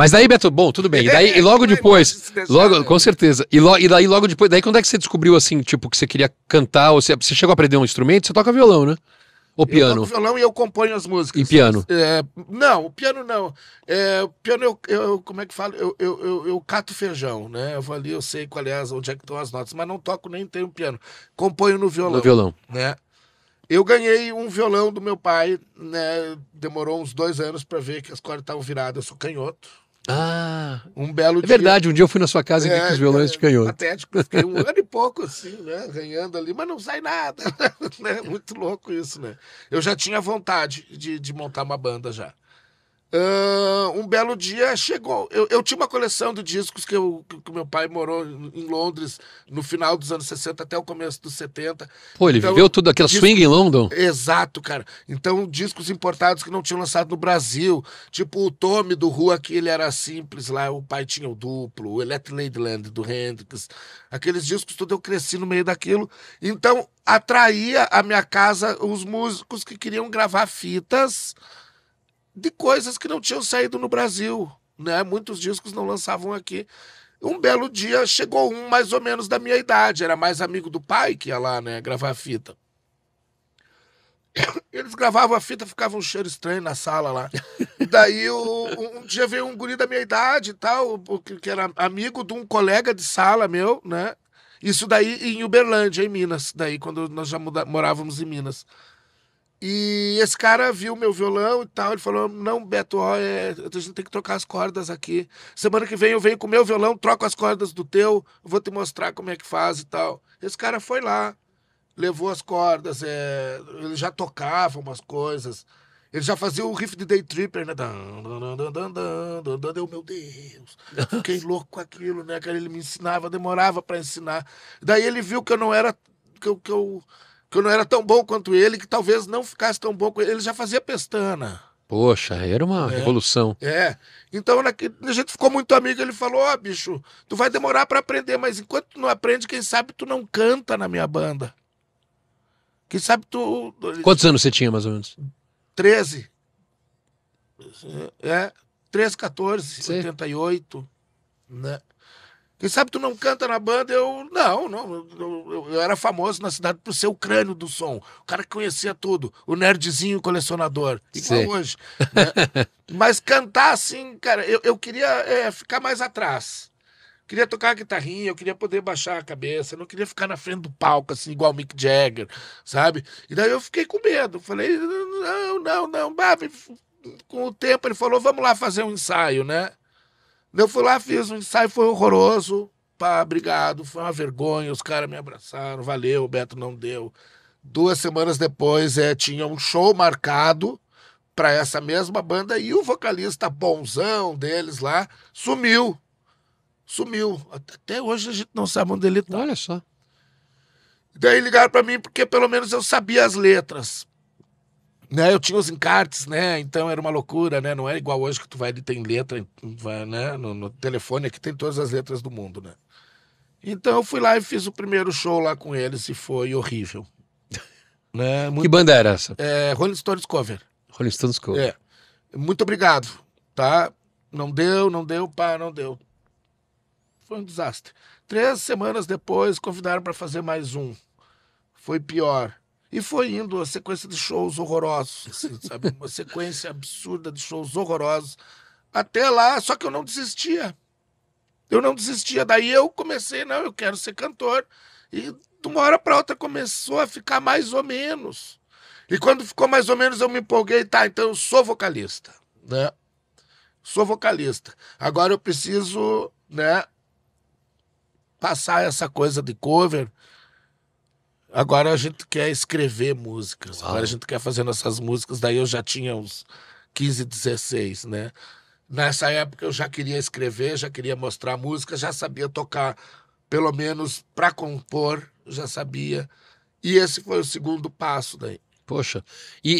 Mas daí, Beto, bom, tudo bem. E daí, e logo depois, logo, com certeza. E, lo, e daí, logo depois, daí quando é que você descobriu, assim, tipo, que você queria cantar? Ou você, você chegou a aprender um instrumento? Você toca violão, né? Ou piano? Eu toco violão e eu componho as músicas. E piano? É, não, o piano não. É, o piano eu, eu, como é que fala? Eu, eu, eu, eu, cato feijão, né? Eu vou ali, eu sei qual é, as, onde é que estão as notas, mas não toco nem tenho piano. Componho no violão. No violão. Né? Eu ganhei um violão do meu pai, né? Demorou uns dois anos para ver que as cordas estavam viradas. Eu sou canhoto, ah, um belo é verdade, um dia eu fui na sua casa e vi é, que os violões é, de canhoto. Patético, fiquei um ano e pouco assim, né, ganhando ali, mas não sai nada. Né? Muito louco isso, né? Eu já tinha vontade de, de montar uma banda já. Uh, um belo dia chegou. Eu, eu tinha uma coleção de discos que, eu, que meu pai morou em Londres no final dos anos 60 até o começo dos 70. Pô, ele então, viveu tudo aquela swing em London? Exato, cara. Então, discos importados que não tinham lançado no Brasil. Tipo o Tommy do Rua, que ele era simples lá, o pai tinha o duplo, o Electric Ladyland do Hendrix. Aqueles discos, tudo eu cresci no meio daquilo. Então, atraía a minha casa os músicos que queriam gravar fitas de coisas que não tinham saído no Brasil, né? Muitos discos não lançavam aqui. Um belo dia chegou um mais ou menos da minha idade, era mais amigo do pai que ia lá, né, gravar a fita. Eles gravavam a fita, ficava um cheiro estranho na sala lá. daí um, um dia veio um guri da minha idade e tal, que era amigo de um colega de sala meu, né? Isso daí em Uberlândia, em Minas, daí quando nós já muda, morávamos em Minas. E esse cara viu meu violão e tal, ele falou: Não, Beto, ó, é, a gente tem que trocar as cordas aqui. Semana que vem eu venho com meu violão, troco as cordas do teu, vou te mostrar como é que faz e tal. Esse cara foi lá, levou as cordas, é, ele já tocava umas coisas, ele já fazia o riff de Day Tripper, né? Eu, meu Deus, fiquei louco com aquilo, né? Cara, ele me ensinava, demorava para ensinar. Daí ele viu que eu não era. que eu, que eu que eu não era tão bom quanto ele, que talvez não ficasse tão bom com ele. Ele já fazia pestana. Poxa, era uma é. revolução. É. Então a gente ficou muito amigo. Ele falou: Ó, oh, bicho, tu vai demorar para aprender, mas enquanto tu não aprende, quem sabe tu não canta na minha banda. Quem sabe tu. Quantos anos você tinha, mais ou menos? 13. É, 13, 14, Sim. 88. Né? Quem sabe tu não canta na banda? Eu, não, não. Eu, eu, era famoso na cidade por ser o crânio do som. O cara que conhecia tudo. O nerdzinho colecionador. Igual Sim. hoje. Né? Mas cantar assim, cara, eu, eu queria é, ficar mais atrás. Queria tocar a guitarrinha, eu queria poder baixar a cabeça, não queria ficar na frente do palco, assim, igual o Mick Jagger, sabe? E daí eu fiquei com medo. Falei, não, não, não. com o tempo ele falou, vamos lá fazer um ensaio, né? Eu fui lá, fiz um ensaio, foi horroroso. Pá, obrigado, foi uma vergonha, os caras me abraçaram, valeu, o Beto não deu. Duas semanas depois, é, tinha um show marcado para essa mesma banda e o vocalista bonzão deles lá sumiu. Sumiu. Até hoje a gente não sabe onde ele tá. Olha só. Daí ligaram para mim porque pelo menos eu sabia as letras né? Eu tinha os encartes, né? Então era uma loucura, né? Não é igual hoje que tu vai e tem letra, vai, né? No, no telefone aqui tem todas as letras do mundo, né? Então eu fui lá e fiz o primeiro show lá com eles e foi horrível. né? Muito... Que banda era essa? É, Rolling Stones Cover. Rolling Stones Cover. É. Muito obrigado, tá? Não deu, não deu, pá, não deu. Foi um desastre. Três semanas depois convidaram para fazer mais um. Foi pior. E foi indo uma sequência de shows horrorosos, assim, sabe? Uma sequência absurda de shows horrorosos. Até lá, só que eu não desistia. Eu não desistia. Daí eu comecei, não, eu quero ser cantor. E de uma hora para outra começou a ficar mais ou menos. E quando ficou mais ou menos, eu me empolguei, tá, então eu sou vocalista, né? Sou vocalista. Agora eu preciso, né, passar essa coisa de cover Agora a gente quer escrever músicas, agora a gente quer fazer nossas músicas. Daí eu já tinha uns 15, 16, né? Nessa época eu já queria escrever, já queria mostrar música, já sabia tocar, pelo menos para compor, já sabia. E esse foi o segundo passo daí. Poxa, e,